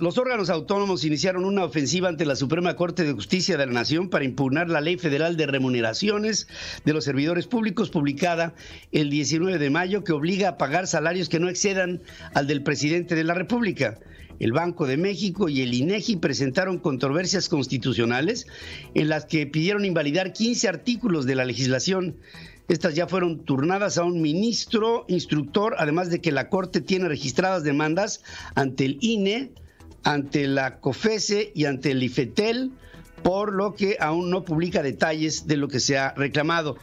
Los órganos autónomos iniciaron una ofensiva ante la Suprema Corte de Justicia de la Nación para impugnar la Ley Federal de Remuneraciones de los Servidores Públicos publicada el 19 de mayo que obliga a pagar salarios que no excedan al del presidente de la República. El Banco de México y el INEGI presentaron controversias constitucionales en las que pidieron invalidar 15 artículos de la legislación. Estas ya fueron turnadas a un ministro instructor, además de que la Corte tiene registradas demandas ante el INE, ante la COFESE y ante el IFETEL, por lo que aún no publica detalles de lo que se ha reclamado.